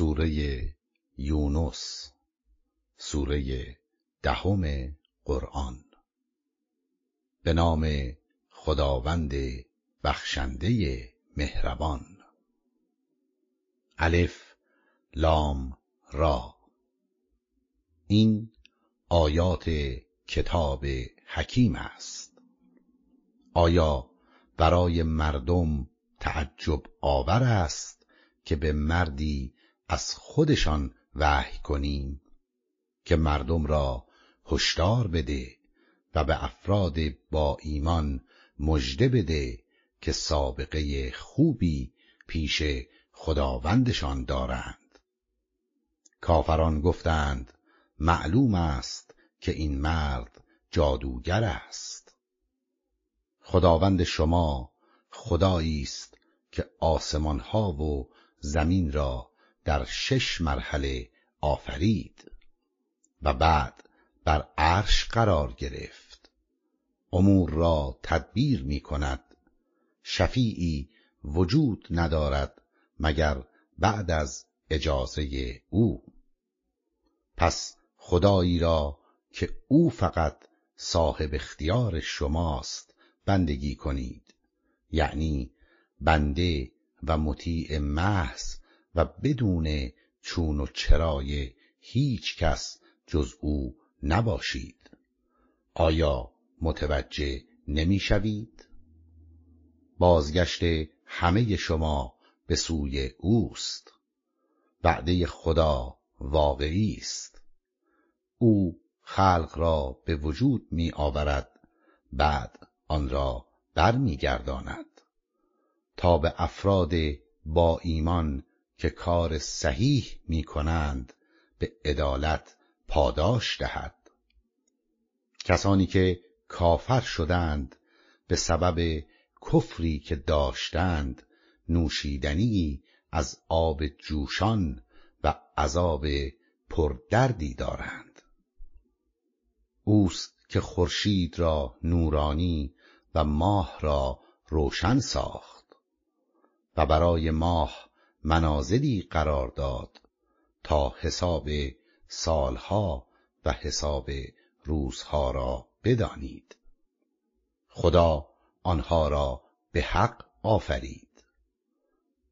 سوره یونس سوره دهم قرآن به نام خداوند بخشنده مهربان الف لام را این آیات کتاب حکیم است آیا برای مردم تعجب آور است که به مردی از خودشان وحی کنیم که مردم را هشدار بده و به افراد با ایمان مژده بده که سابقه خوبی پیش خداوندشان دارند کافران گفتند معلوم است که این مرد جادوگر است خداوند شما خدایی است که آسمانها و زمین را در شش مرحله آفرید و بعد بر عرش قرار گرفت امور را تدبیر می کند شفیعی وجود ندارد مگر بعد از اجازه او پس خدایی را که او فقط صاحب اختیار شماست بندگی کنید یعنی بنده و مطیع محض و بدون چون و چرای هیچ کس جز او نباشید آیا متوجه نمیشوید؟ بازگشت همه شما به سوی اوست وعده خدا واقعی است او خلق را به وجود می آورد بعد آن را برمیگرداند تا به افراد با ایمان که کار صحیح می کنند به عدالت پاداش دهد کسانی که کافر شدند به سبب کفری که داشتند نوشیدنی از آب جوشان و عذاب پردردی دارند اوست که خورشید را نورانی و ماه را روشن ساخت و برای ماه منازلی قرار داد تا حساب سالها و حساب روزها را بدانید خدا آنها را به حق آفرید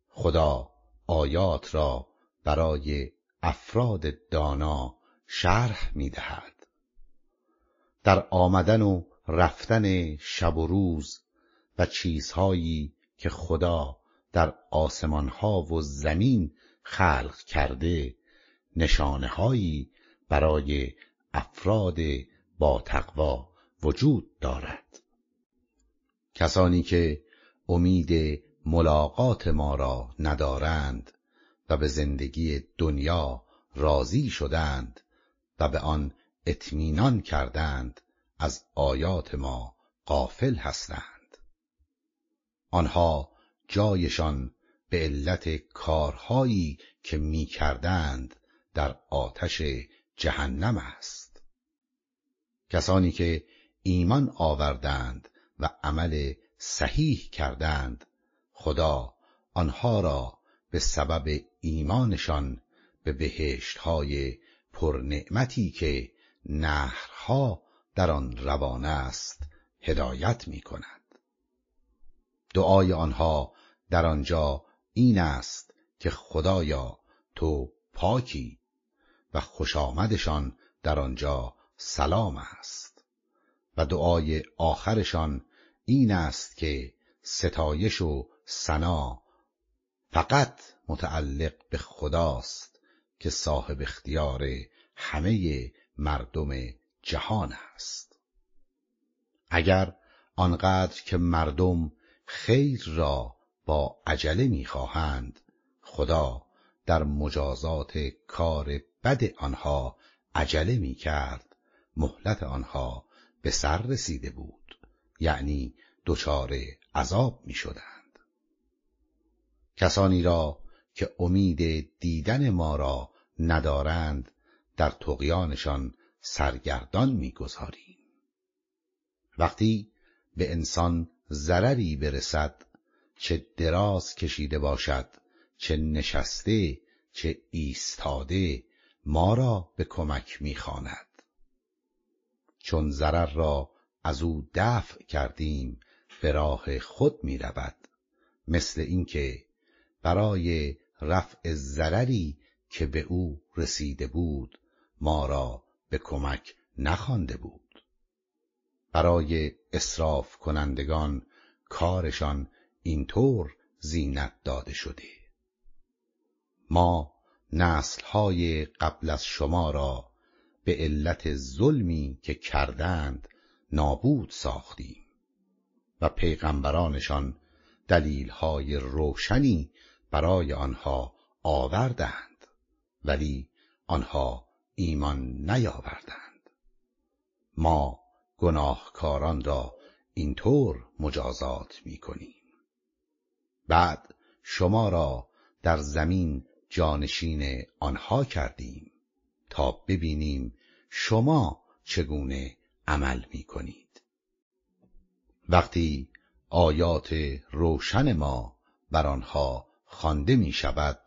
خدا آیات را برای افراد دانا شرح می دهد. در آمدن و رفتن شب و روز و چیزهایی که خدا در آسمان ها و زمین خلق کرده نشانه هایی برای افراد با تقوا وجود دارد کسانی که امید ملاقات ما را ندارند و به زندگی دنیا راضی شدند و به آن اطمینان کردند از آیات ما غافل هستند آنها جایشان به علت کارهایی که می کردند در آتش جهنم است کسانی که ایمان آوردند و عمل صحیح کردند خدا آنها را به سبب ایمانشان به بهشتهای پرنعمتی که نهرها در آن روان است هدایت می کند. دعای آنها در آنجا این است که خدایا تو پاکی و خوش آمدشان در آنجا سلام است و دعای آخرشان این است که ستایش و سنا فقط متعلق به خداست که صاحب اختیار همه مردم جهان است اگر آنقدر که مردم خیر را با عجله میخواهند خدا در مجازات کار بد آنها عجله کرد مهلت آنها به سر رسیده بود یعنی دچار عذاب شدند کسانی را که امید دیدن ما را ندارند در تقیانشان سرگردان میگذاریم وقتی به انسان ضرری برسد چه دراز کشیده باشد چه نشسته چه ایستاده ما را به کمک میخواند چون ضرر را از او دفع کردیم به راه خود می رود مثل اینکه برای رفع ضرری که به او رسیده بود ما را به کمک نخوانده بود برای اصراف کنندگان کارشان اینطور زینت داده شده ما نسلهای قبل از شما را به علت ظلمی که کردند نابود ساختیم و پیغمبرانشان دلیلهای روشنی برای آنها آوردند ولی آنها ایمان نیاوردند ما گناهکاران را اینطور مجازات می بعد شما را در زمین جانشین آنها کردیم تا ببینیم شما چگونه عمل میکنید. وقتی آیات روشن ما بر آنها خوانده می شود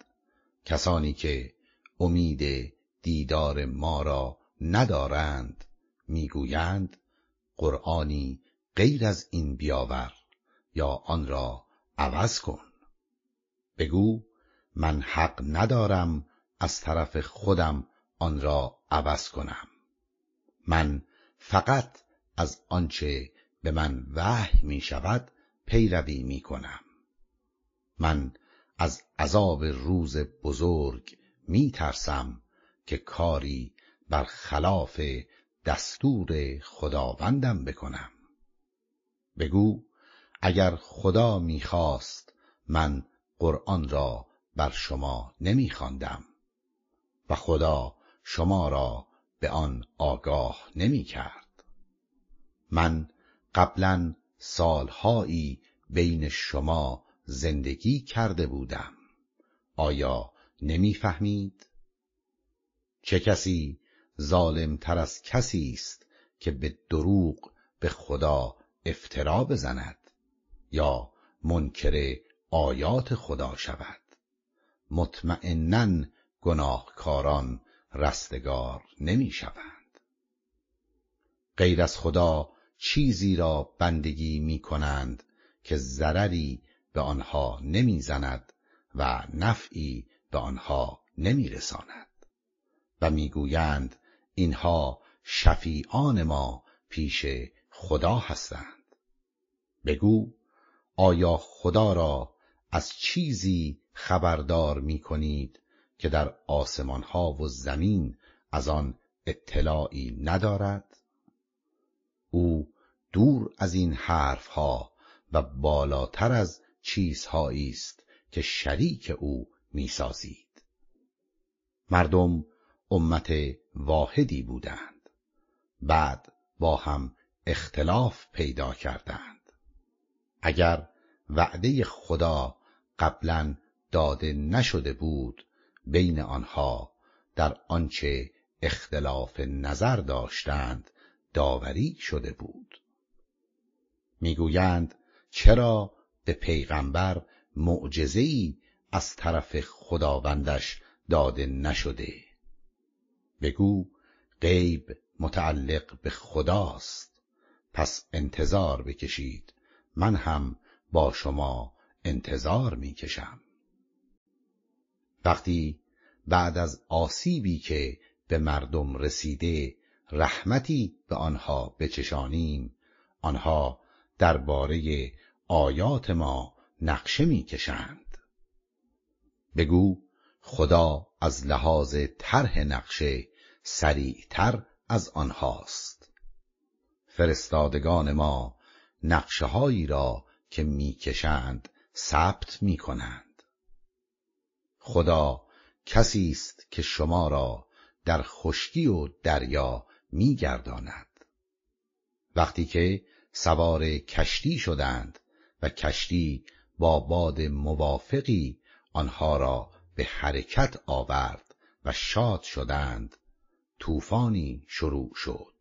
کسانی که امید دیدار ما را ندارند میگویند قرآنی غیر از این بیاور یا آن را عوض کن بگو من حق ندارم از طرف خودم آن را عوض کنم من فقط از آنچه به من وحی می شود پیروی می کنم من از عذاب روز بزرگ می ترسم که کاری بر خلاف دستور خداوندم بکنم بگو اگر خدا میخواست من قرآن را بر شما نمیخواندم و خدا شما را به آن آگاه نمیکرد من قبلا سالهایی بین شما زندگی کرده بودم آیا نمیفهمید چه کسی ظالم تر از کسی است که به دروغ به خدا افترا بزند یا منکر آیات خدا شود مطمئنا گناهکاران رستگار نمی شوند غیر از خدا چیزی را بندگی می کنند که ضرری به آنها نمیزند و نفعی به آنها رساند و گویند اینها شفیعان ما پیش خدا هستند بگو آیا خدا را از چیزی خبردار می کنید که در آسمان ها و زمین از آن اطلاعی ندارد او دور از این حرف ها و بالاتر از چیزهایی است که شریک او میسازید مردم امت واحدی بودند بعد با هم اختلاف پیدا کردند اگر وعده خدا قبلا داده نشده بود بین آنها در آنچه اختلاف نظر داشتند داوری شده بود میگویند چرا به پیغمبر معجزه‌ای از طرف خداوندش داده نشده بگو غیب متعلق به خداست پس انتظار بکشید من هم با شما انتظار میکشم وقتی بعد از آسیبی که به مردم رسیده رحمتی به آنها بچشانیم آنها درباره آیات ما نقشه میکشند بگو خدا از لحاظ طرح نقشه سریعتر از آنهاست فرستادگان ما نقشه هایی را که میکشند ثبت میکنند. خدا کسی است که شما را در خشکی و دریا میگرداند وقتی که سوار کشتی شدند و کشتی با باد موافقی آنها را به حرکت آورد و شاد شدند طوفانی شروع شد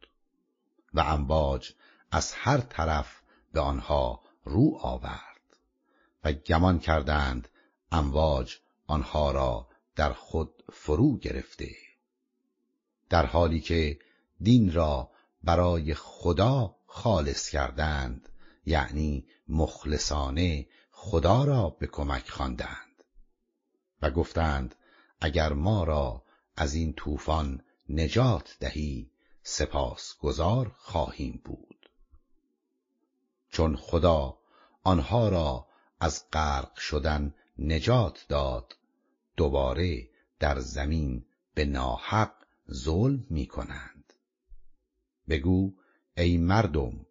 و امواج از هر طرف به آنها رو آورد و گمان کردند امواج آنها را در خود فرو گرفته در حالی که دین را برای خدا خالص کردند یعنی مخلصانه خدا را به کمک خواندند و گفتند اگر ما را از این طوفان نجات دهی سپاس گذار خواهیم بود چون خدا آنها را از غرق شدن نجات داد دوباره در زمین به ناحق ظلم می کنند بگو ای مردم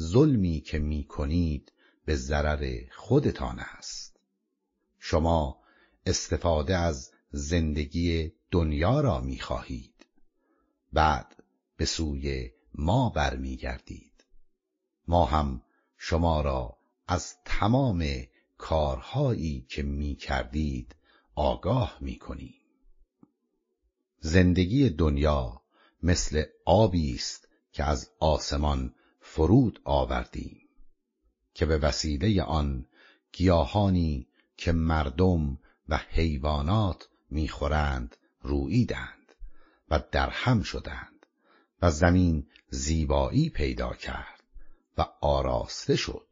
ظلمی که می کنید به ضرر خودتان است شما استفاده از زندگی دنیا را می خواهید بعد به سوی ما برمیگردید ما هم شما را از تمام کارهایی که میکردید آگاه می زندگی دنیا مثل آبی است که از آسمان فرود آوردیم که به وسیله آن گیاهانی که مردم و حیوانات میخورند رویدند. و درهم شدند و زمین زیبایی پیدا کرد و آراسته شد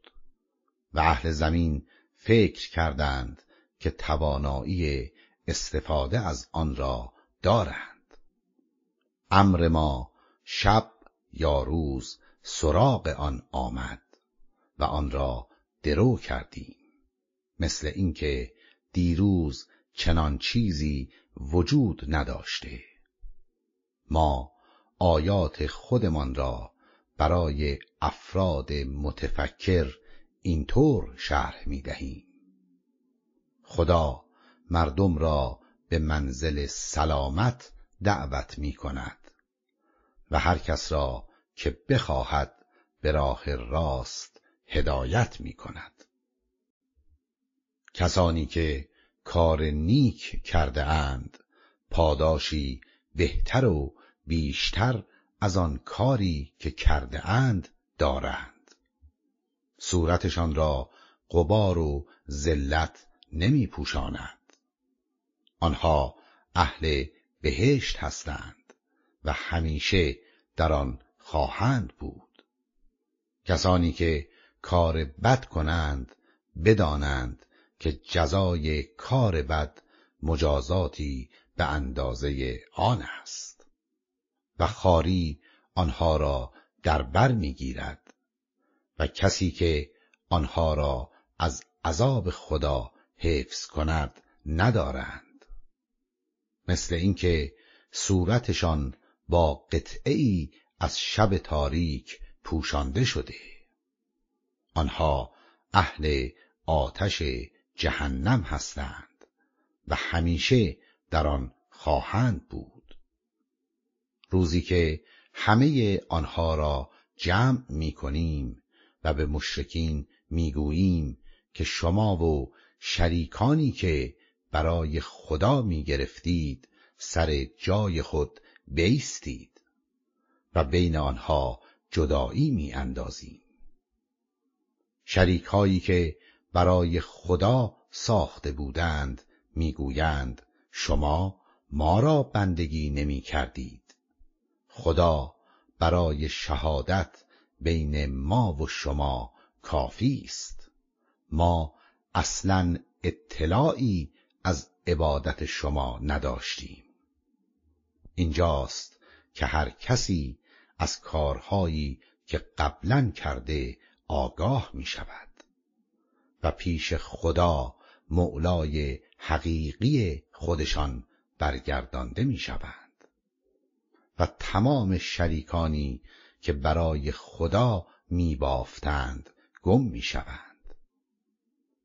و اهل زمین فکر کردند که توانایی استفاده از آن را دارند امر ما شب یا روز سراغ آن آمد و آن را درو کردیم مثل اینکه دیروز چنان چیزی وجود نداشته ما آیات خودمان را برای افراد متفکر اینطور شرح می دهیم خدا مردم را به منزل سلامت دعوت می کند و هر کس را که بخواهد به راه راست هدایت می کند کسانی که کار نیک کرده اند پاداشی بهتر و بیشتر از آن کاری که کرده اند دارند صورتشان را قبار و ذلت نمی پوشانند آنها اهل بهشت هستند و همیشه در آن خواهند بود کسانی که کار بد کنند بدانند که جزای کار بد مجازاتی به اندازه آن است و خاری آنها را در بر میگیرد و کسی که آنها را از عذاب خدا حفظ کند ندارند مثل اینکه صورتشان با قطعی از شب تاریک پوشانده شده آنها اهل آتش جهنم هستند و همیشه در آن خواهند بود روزی که همه آنها را جمع می کنیم و به مشرکین می گوییم که شما و شریکانی که برای خدا می گرفتید سر جای خود بیستید و بین آنها جدایی می اندازیم هایی که برای خدا ساخته بودند میگویند شما ما را بندگی نمی کردید خدا برای شهادت بین ما و شما کافی است ما اصلا اطلاعی از عبادت شما نداشتیم اینجاست که هر کسی از کارهایی که قبلا کرده آگاه می شود و پیش خدا مولای حقیقی خودشان برگردانده می شوند و تمام شریکانی که برای خدا می بافتند گم می شوند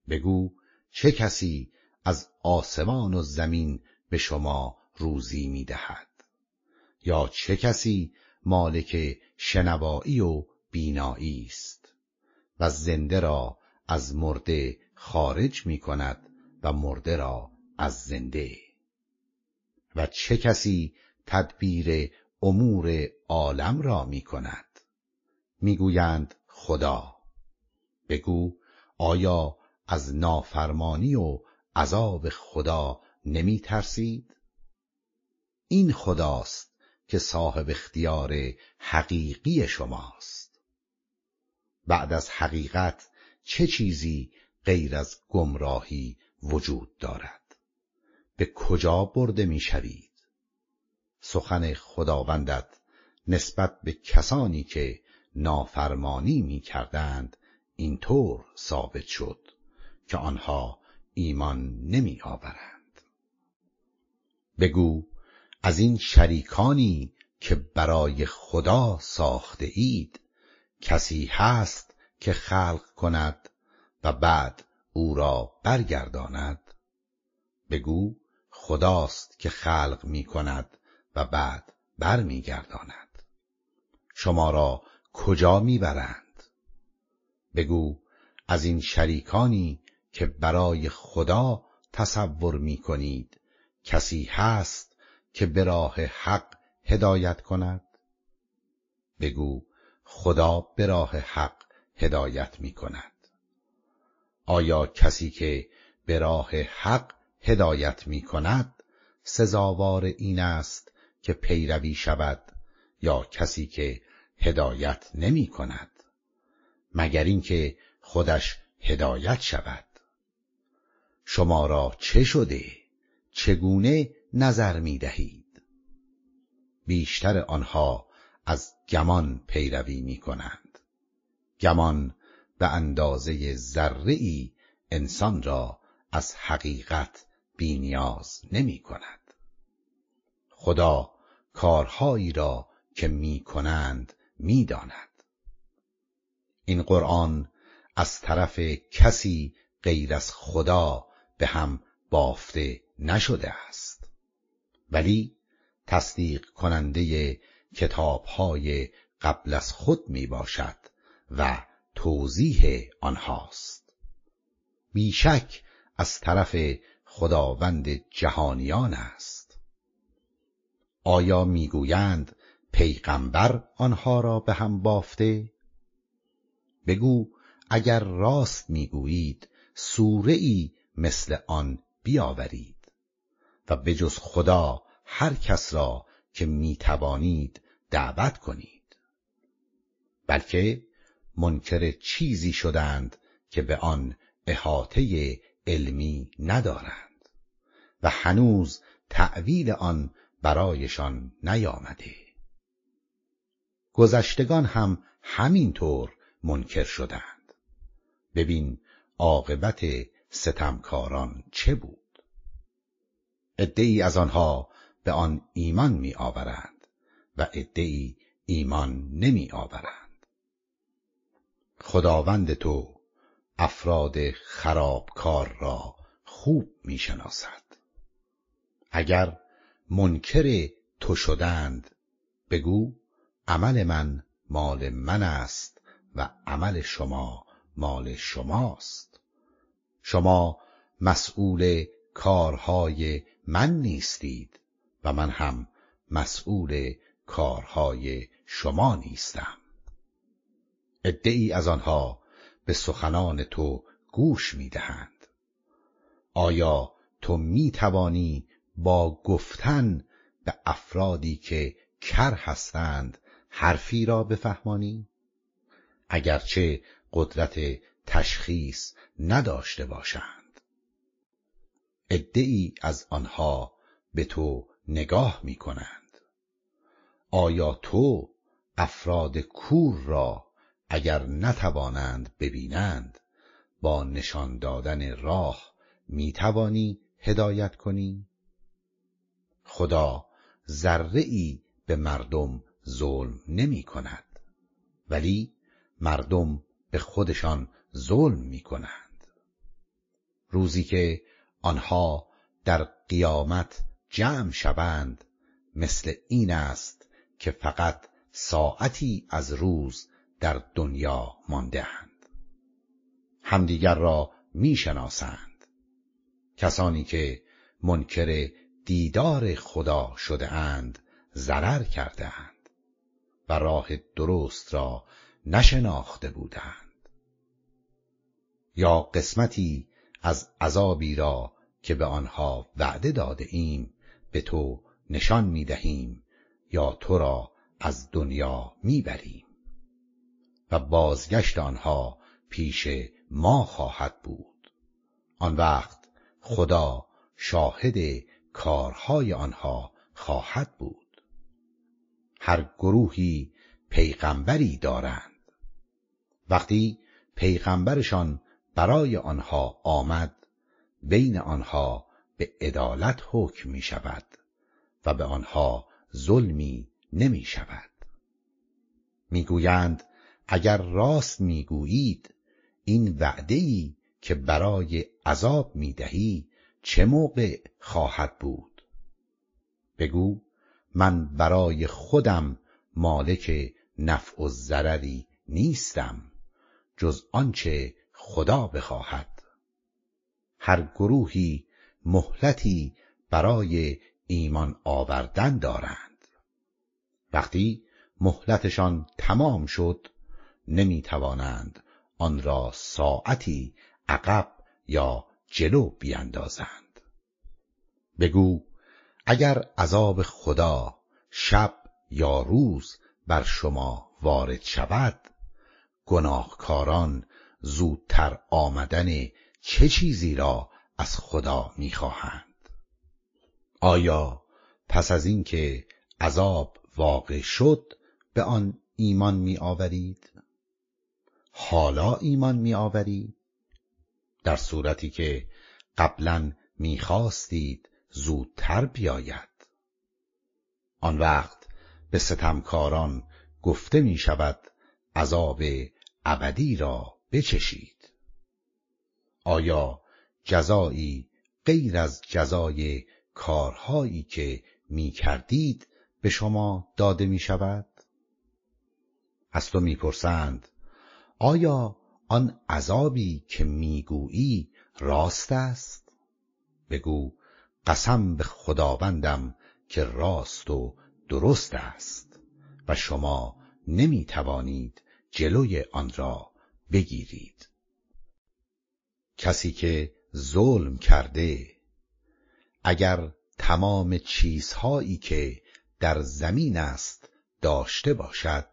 بگو چه کسی از آسمان و زمین به شما روزی می دهد یا چه کسی مالک شنوایی و بینایی است و زنده را از مرده خارج می کند و مرده را از زنده و چه کسی تدبیر امور عالم را می کند میگویند خدا بگو آیا از نافرمانی و عذاب خدا نمی ترسید؟ این خداست که صاحب اختیار حقیقی شماست بعد از حقیقت چه چیزی غیر از گمراهی وجود دارد به کجا برده شوید سخن خداوندت نسبت به کسانی که نافرمانی این اینطور ثابت شد که آنها ایمان نمی آورند بگو از این شریکانی که برای خدا ساخته اید کسی هست که خلق کند و بعد او را برگرداند بگو خداست که خلق می کند و بعد برمیگرداند شما را کجا میبرند بگو از این شریکانی که برای خدا تصور می کنید کسی هست که به راه حق هدایت کند بگو خدا به راه حق هدایت می کند آیا کسی که به راه حق هدایت می کند سزاوار این است که پیروی شود یا کسی که هدایت نمی کند مگر اینکه خودش هدایت شود شما را چه شده چگونه نظر می دهید بیشتر آنها از گمان پیروی می کنند گمان به اندازه ذره ای انسان را از حقیقت بینیاز نمی خدا کارهایی را که می کنند این قرآن از طرف کسی غیر از خدا به هم بافته نشده است ولی تصدیق کننده کتابهای قبل از خود می باشد و توضیح آنهاست بیشک از طرف خداوند جهانیان است آیا میگویند پیغمبر آنها را به هم بافته بگو اگر راست میگویید سوره ای مثل آن بیاورید و به جز خدا هر کس را که میتوانید دعوت کنید بلکه منکر چیزی شدند که به آن احاطه علمی ندارند و هنوز تعویل آن برایشان نیامده گذشتگان هم همینطور منکر شدند ببین عاقبت ستمکاران چه بود ای از آنها به آن ایمان می آورند و ای ایمان نمی آورند خداوند تو افراد خرابکار را خوب میشناسد اگر منکر تو شدند بگو عمل من مال من است و عمل شما مال شماست شما مسئول کارهای من نیستید و من هم مسئول کارهای شما نیستم ادعی از آنها به سخنان تو گوش می دهند. آیا تو می توانی با گفتن به افرادی که کر هستند حرفی را بفهمانی؟ اگرچه قدرت تشخیص نداشته باشند ادعی از آنها به تو نگاه می کنند آیا تو افراد کور را اگر نتوانند ببینند با نشان دادن راه می توانی هدایت کنی خدا ذره ای به مردم ظلم نمی کند ولی مردم به خودشان ظلم می کنند روزی که آنها در قیامت جمع شوند مثل این است که فقط ساعتی از روز در دنیا مانده اند همدیگر را میشناسند کسانی که منکر دیدار خدا شده اند ضرر کرده اند و راه درست را نشناخته بودند یا قسمتی از عذابی را که به آنها وعده داده ایم به تو نشان می دهیم یا تو را از دنیا می بریم و بازگشت آنها پیش ما خواهد بود آن وقت خدا شاهد کارهای آنها خواهد بود هر گروهی پیغمبری دارند وقتی پیغمبرشان برای آنها آمد بین آنها به عدالت حکم می شود و به آنها ظلمی نمی شود میگویند اگر راست میگویید این وعده ای که برای عذاب میدهی چه موقع خواهد بود بگو من برای خودم مالک نفع و ضرری نیستم جز آنچه خدا بخواهد هر گروهی مهلتی برای ایمان آوردن دارند وقتی مهلتشان تمام شد نمی توانند آن را ساعتی عقب یا جلو بیاندازند بگو اگر عذاب خدا شب یا روز بر شما وارد شود گناهکاران زودتر آمدن چه چیزی را از خدا میخواهند آیا پس از اینکه عذاب واقع شد به آن ایمان می آورید حالا ایمان میآوری در صورتی که قبلا میخواستید زودتر بیاید آن وقت به ستمکاران گفته می شود عذاب ابدی را بچشید آیا جزایی غیر از جزای کارهایی که می کردید به شما داده می شود؟ از تو میپرسند آیا آن عذابی که میگویی راست است بگو قسم به خداوندم که راست و درست است و شما نمی توانید جلوی آن را بگیرید کسی که ظلم کرده اگر تمام چیزهایی که در زمین است داشته باشد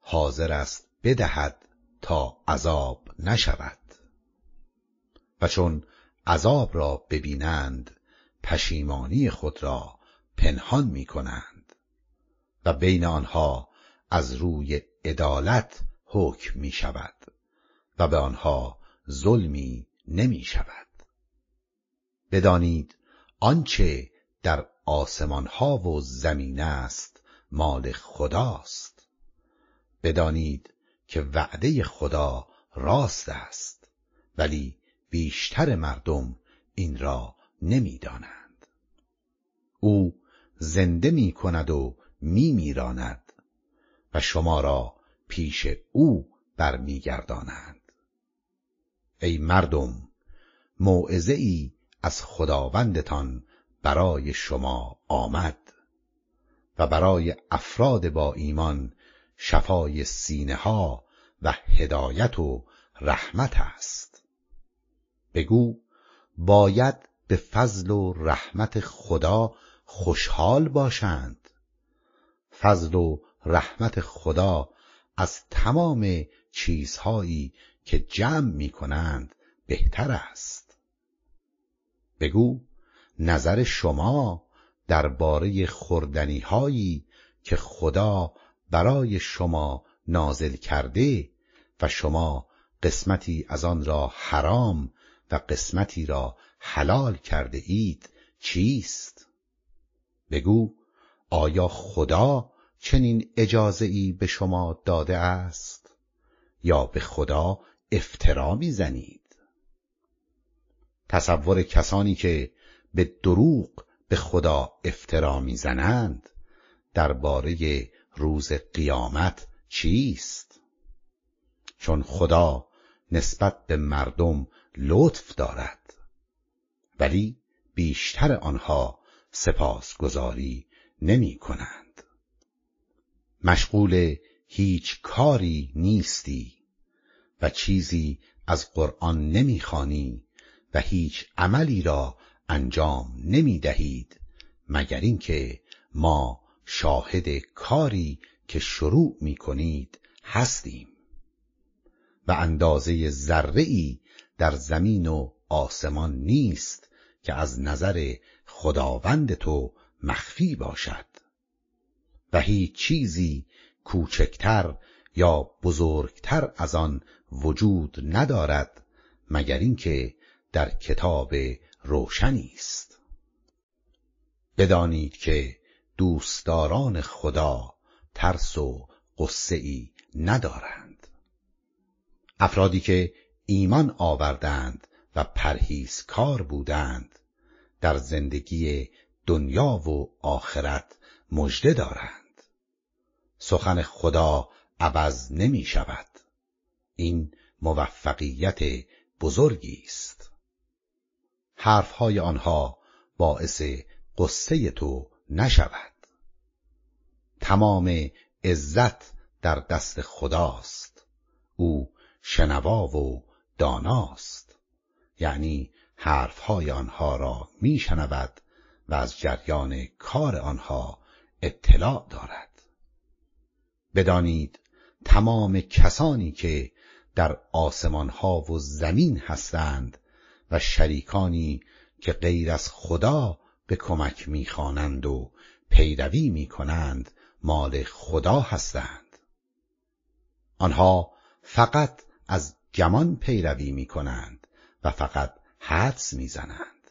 حاضر است بدهد تا عذاب نشود و چون عذاب را ببینند پشیمانی خود را پنهان می کنند و بین آنها از روی عدالت حکم می شود و به آنها ظلمی نمی شود بدانید آنچه در آسمان ها و زمین است مال خداست بدانید که وعده خدا راست است ولی بیشتر مردم این را نمیدانند او زنده می کند و می میراند و شما را پیش او برمیگردانند ای مردم موعظه ای از خداوندتان برای شما آمد و برای افراد با ایمان شفای سینه ها و هدایت و رحمت است بگو باید به فضل و رحمت خدا خوشحال باشند فضل و رحمت خدا از تمام چیزهایی که جمع می کنند بهتر است بگو نظر شما درباره خوردنی هایی که خدا برای شما نازل کرده و شما قسمتی از آن را حرام و قسمتی را حلال کرده اید چیست؟ بگو آیا خدا چنین اجازه ای به شما داده است یا به خدا افترا میزنید تصور کسانی که به دروغ به خدا افترا میزنند درباره روز قیامت چیست چون خدا نسبت به مردم لطف دارد ولی بیشتر آنها سپاسگزاری نمی کنند مشغول هیچ کاری نیستی و چیزی از قرآن نمیخوانی و هیچ عملی را انجام نمی دهید مگر اینکه ما شاهد کاری که شروع می کنید هستیم و اندازه ذره در زمین و آسمان نیست که از نظر خداوند تو مخفی باشد و هیچ چیزی کوچکتر یا بزرگتر از آن وجود ندارد مگر اینکه در کتاب روشنی است بدانید که دوستداران خدا ترس و قصه ای ندارند افرادی که ایمان آوردند و کار بودند در زندگی دنیا و آخرت مژده دارند سخن خدا عوض نمی شود این موفقیت بزرگی است حرفهای آنها باعث قصه تو نشود تمام عزت در دست خداست او شنوا و داناست یعنی حرفهای آنها را میشنود و از جریان کار آنها اطلاع دارد بدانید تمام کسانی که در آسمانها و زمین هستند و شریکانی که غیر از خدا به کمک میخوانند و پیروی میکنند مال خدا هستند آنها فقط از گمان پیروی می کنند و فقط حدس می زنند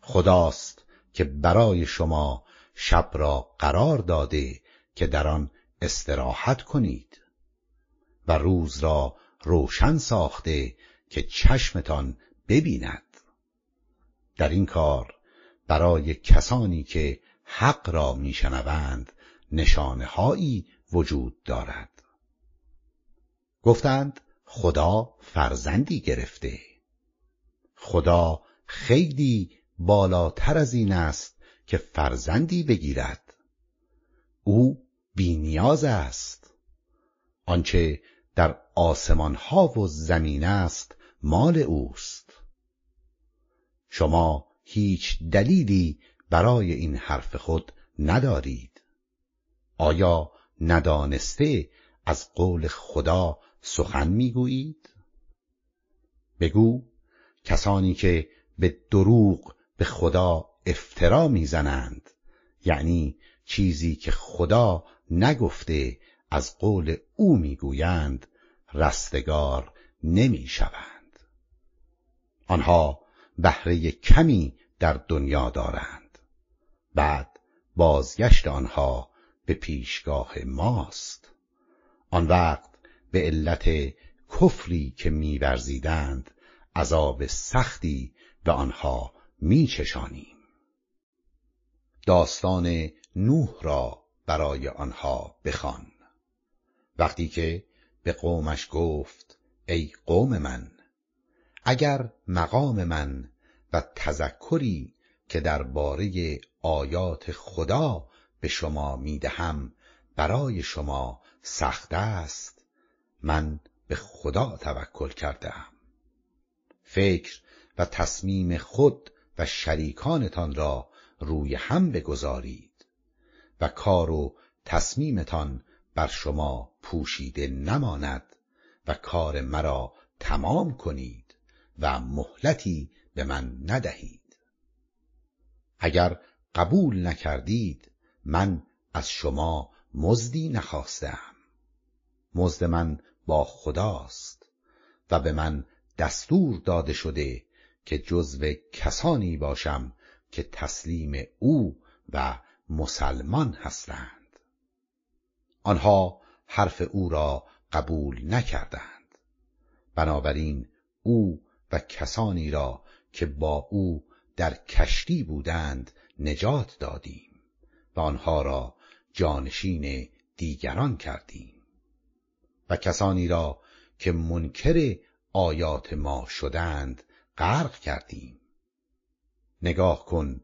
خداست که برای شما شب را قرار داده که در آن استراحت کنید و روز را روشن ساخته که چشمتان ببیند در این کار برای کسانی که حق را میشنوند نشانه هایی وجود دارد گفتند خدا فرزندی گرفته خدا خیلی بالاتر از این است که فرزندی بگیرد او بینیاز است آنچه در آسمان ها و زمین است مال اوست شما هیچ دلیلی برای این حرف خود ندارید آیا ندانسته از قول خدا سخن میگویید بگو کسانی که به دروغ به خدا افترا میزنند یعنی چیزی که خدا نگفته از قول او میگویند رستگار نمیشوند آنها بهره کمی در دنیا دارند بعد بازگشت آنها به پیشگاه ماست آن وقت به علت کفری که میورزیدند عذاب سختی به آنها میچشانیم داستان نوح را برای آنها بخوان وقتی که به قومش گفت ای قوم من اگر مقام من و تذکری که درباره آیات خدا به شما میدهم برای شما سخت است من به خدا توکل کرده ام فکر و تصمیم خود و شریکانتان را روی هم بگذارید و کار و تصمیمتان بر شما پوشیده نماند و کار مرا تمام کنید و مهلتی به من ندهید اگر قبول نکردید من از شما مزدی نخواستم مزد من با خداست و به من دستور داده شده که جزو کسانی باشم که تسلیم او و مسلمان هستند آنها حرف او را قبول نکردند بنابراین او و کسانی را که با او در کشتی بودند نجات دادیم و آنها را جانشین دیگران کردیم و کسانی را که منکر آیات ما شدند غرق کردیم نگاه کن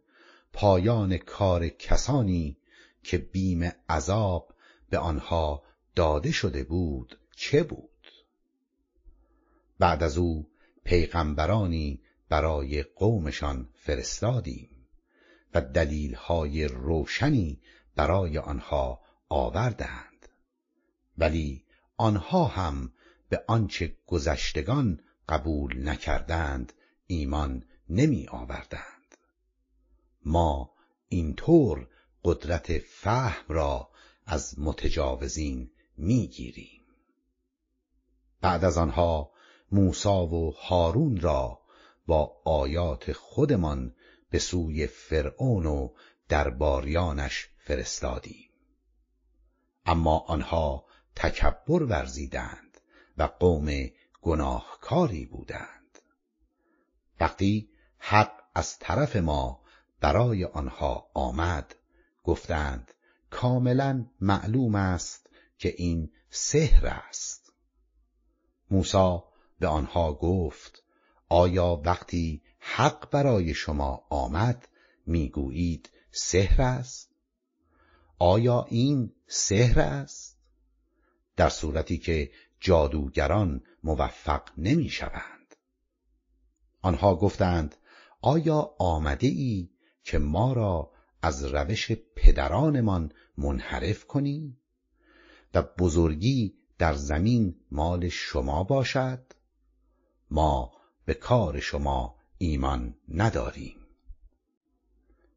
پایان کار کسانی که بیم عذاب به آنها داده شده بود چه بود بعد از او پیغمبرانی برای قومشان فرستادیم و دلیلهای روشنی برای آنها آوردند ولی آنها هم به آنچه گذشتگان قبول نکردند ایمان نمی آوردند ما اینطور قدرت فهم را از متجاوزین میگیریم بعد از آنها موسی و هارون را با آیات خودمان به سوی فرعون و درباریانش فرستادیم اما آنها تکبر ورزیدند و قوم گناهکاری بودند وقتی حق از طرف ما برای آنها آمد گفتند کاملا معلوم است که این سحر است موسی به آنها گفت آیا وقتی حق برای شما آمد میگویید سحر است آیا این سحر است در صورتی که جادوگران موفق نمی شوند آنها گفتند آیا آمده ای که ما را از روش پدرانمان منحرف کنی و بزرگی در زمین مال شما باشد ما به کار شما ایمان نداریم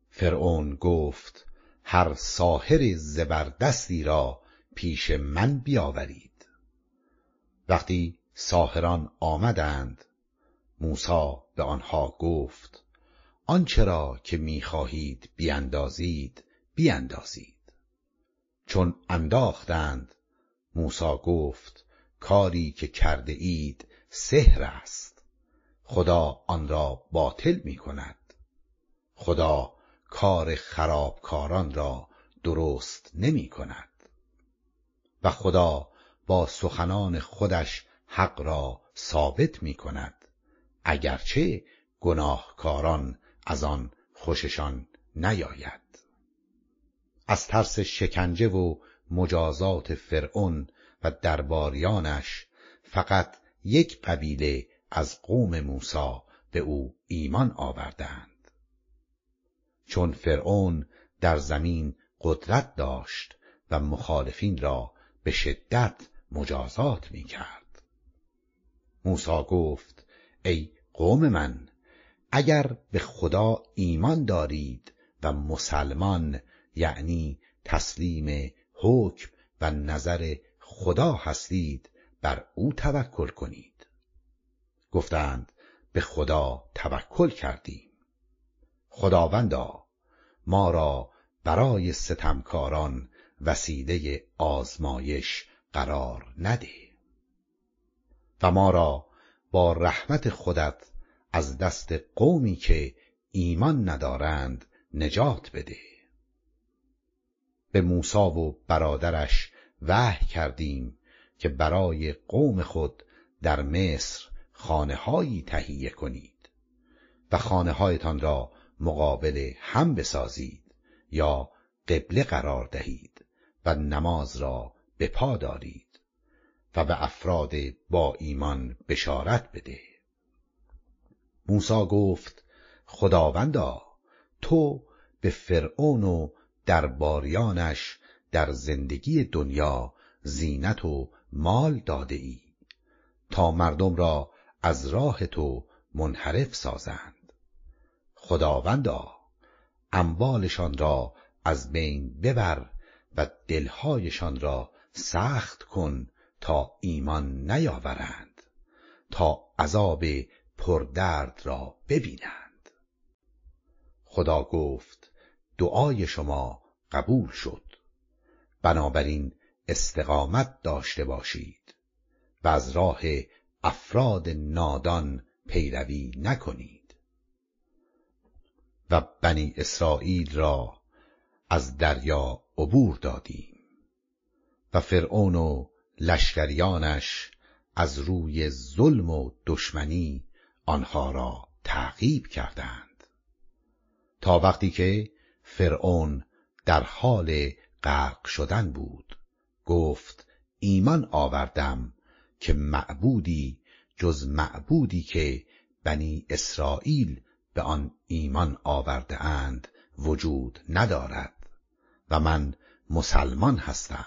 فرعون گفت هر ساحر زبردستی را پیش من بیاورید وقتی ساحران آمدند موسی به آنها گفت آنچه را که میخواهید بیاندازید بیاندازید چون انداختند موسی گفت کاری که کرده اید سحر است خدا آن را باطل می کند خدا کار خرابکاران را درست نمی کند و خدا با سخنان خودش حق را ثابت می کند اگرچه گناهکاران از آن خوششان نیاید از ترس شکنجه و مجازات فرعون و درباریانش فقط یک قبیله از قوم موسی به او ایمان آوردند چون فرعون در زمین قدرت داشت و مخالفین را به شدت مجازات می کرد موسا گفت ای قوم من اگر به خدا ایمان دارید و مسلمان یعنی تسلیم حکم و نظر خدا هستید بر او توکل کنید گفتند به خدا توکل کردیم خداوندا ما را برای ستمکاران وسیله آزمایش قرار نده و ما را با رحمت خودت از دست قومی که ایمان ندارند نجات بده به موسی و برادرش وحی کردیم که برای قوم خود در مصر خانه هایی تهیه کنید و خانه هایتان را مقابل هم بسازید یا قبله قرار دهید و نماز را به پا دارید و به افراد با ایمان بشارت بده موسا گفت خداوندا تو به فرعون و درباریانش در زندگی دنیا زینت و مال داده ای تا مردم را از راه تو منحرف سازند خداوندا اموالشان را از بین ببر و دلهایشان را سخت کن تا ایمان نیاورند تا عذاب پردرد را ببینند خدا گفت دعای شما قبول شد بنابراین استقامت داشته باشید و از راه افراد نادان پیروی نکنید و بنی اسرائیل را از دریا عبور دادیم و فرعون و لشکریانش از روی ظلم و دشمنی آنها را تعقیب کردند تا وقتی که فرعون در حال غرق شدن بود گفت ایمان آوردم که معبودی جز معبودی که بنی اسرائیل به آن ایمان آورده اند وجود ندارد و من مسلمان هستم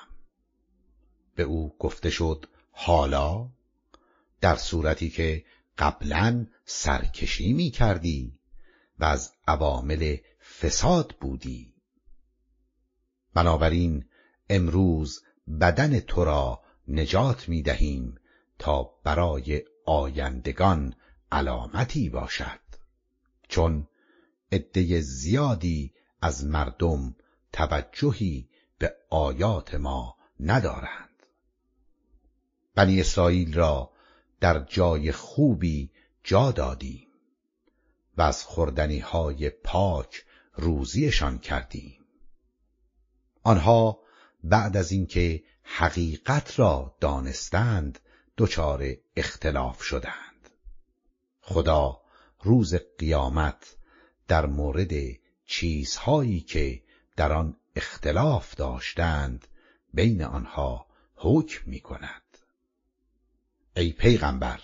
به او گفته شد حالا در صورتی که قبلا سرکشی می کردی و از عوامل فساد بودی بنابراین امروز بدن تو را نجات می دهیم تا برای آیندگان علامتی باشد چون عده زیادی از مردم توجهی به آیات ما ندارند بنی اسرائیل را در جای خوبی جا دادیم و از خوردنی های پاک روزیشان کردیم آنها بعد از اینکه حقیقت را دانستند دچار اختلاف شدند خدا روز قیامت در مورد چیزهایی که در آن اختلاف داشتند بین آنها حکم می کند ای پیغمبر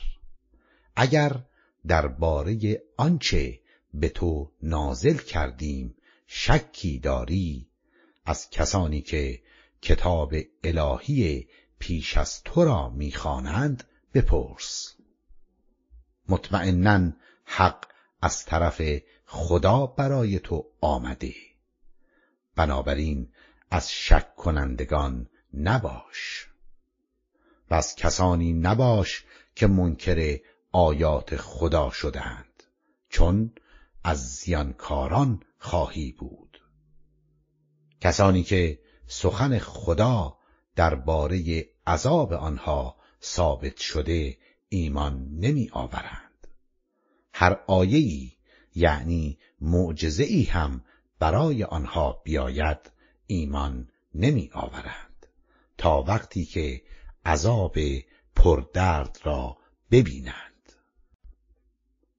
اگر درباره آنچه به تو نازل کردیم شکی داری از کسانی که کتاب الهی پیش از تو را میخوانند بپرس مطمئنا حق از طرف خدا برای تو آمده بنابراین از شک کنندگان نباش و از کسانی نباش که منکر آیات خدا شدند چون از زیانکاران خواهی بود کسانی که سخن خدا درباره عذاب آنها ثابت شده ایمان نمی آورند هر آیهی یعنی معجزه ای هم برای آنها بیاید ایمان نمی آورند تا وقتی که عذاب پردرد را ببینند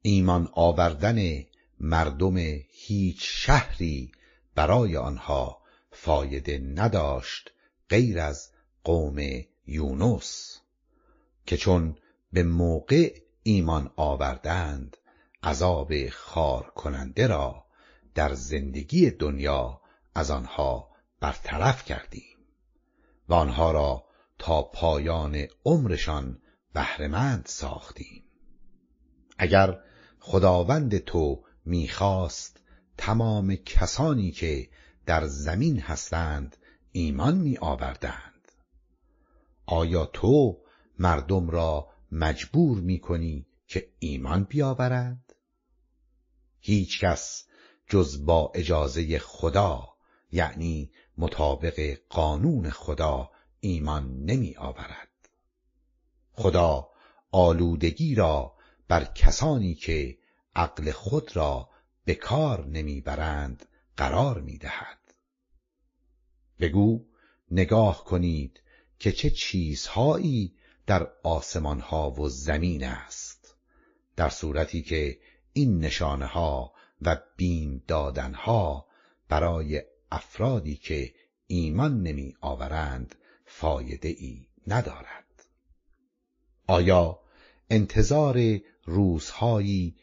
ایمان آوردن مردم هیچ شهری برای آنها فایده نداشت غیر از قوم یونس که چون به موقع ایمان آوردند عذاب خار کننده را در زندگی دنیا از آنها برطرف کردیم و آنها را تا پایان عمرشان بهرهمند ساختیم اگر خداوند تو میخواست تمام کسانی که در زمین هستند ایمان می آیا تو مردم را مجبور می کنی که ایمان بیاورند؟ هیچ کس جز با اجازه خدا یعنی مطابق قانون خدا ایمان نمی آورد. خدا آلودگی را بر کسانی که عقل خود را به کار نمیبرند قرار می دهد. بگو نگاه کنید که چه چیزهایی در آسمانها و زمین است در صورتی که این نشانه و بین دادنها برای افرادی که ایمان نمی آورند فایده ای ندارد آیا انتظار روزهایی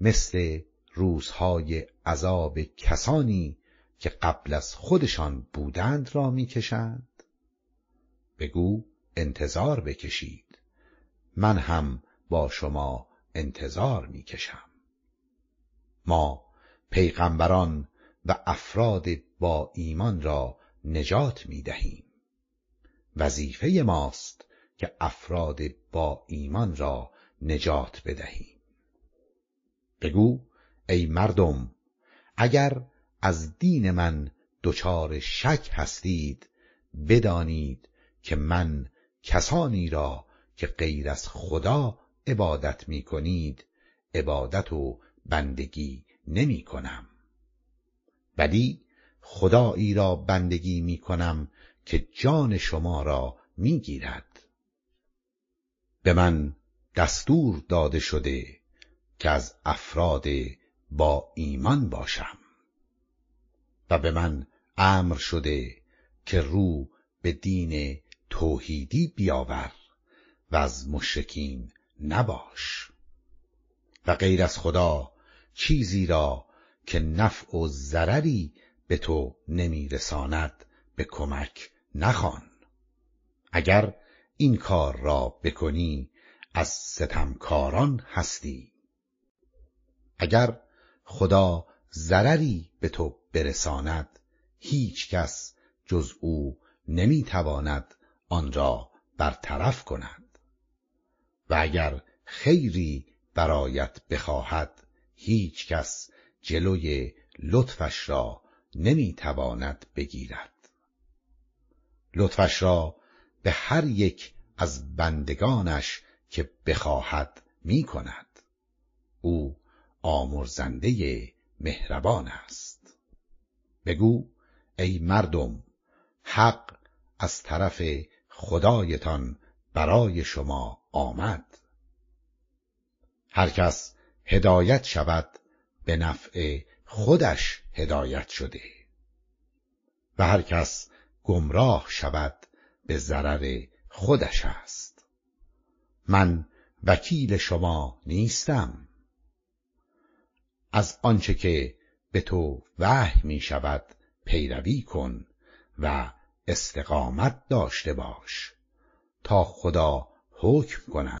مثل روزهای عذاب کسانی که قبل از خودشان بودند را میکشند بگو انتظار بکشید من هم با شما انتظار میکشم ما پیغمبران و افراد با ایمان را نجات میدهیم وظیفه ماست که افراد با ایمان را نجات بدهیم بگو ای مردم اگر از دین من دچار شک هستید بدانید که من کسانی را که غیر از خدا عبادت می کنید عبادت و بندگی نمی کنم ولی خدایی را بندگی می کنم که جان شما را می گیرد به من دستور داده شده که از افراد با ایمان باشم و به من امر شده که رو به دین توحیدی بیاور و از مشرکین نباش و غیر از خدا چیزی را که نفع و ضرری به تو نمیرساند به کمک نخوان اگر این کار را بکنی از ستمکاران هستی اگر خدا ضرری به تو برساند هیچ کس جز او نمیتواند آن را برطرف کند و اگر خیری برایت بخواهد هیچ کس جلوی لطفش را نمیتواند بگیرد لطفش را به هر یک از بندگانش که بخواهد می کند او آمرزنده مهربان است بگو ای مردم حق از طرف خدایتان برای شما آمد هرکس هدایت شود به نفع خودش هدایت شده و هرکس کس گمراه شود به ضرر خودش است من وکیل شما نیستم از آنچه که به تو وحی می شود پیروی کن و استقامت داشته باش تا خدا حکم کند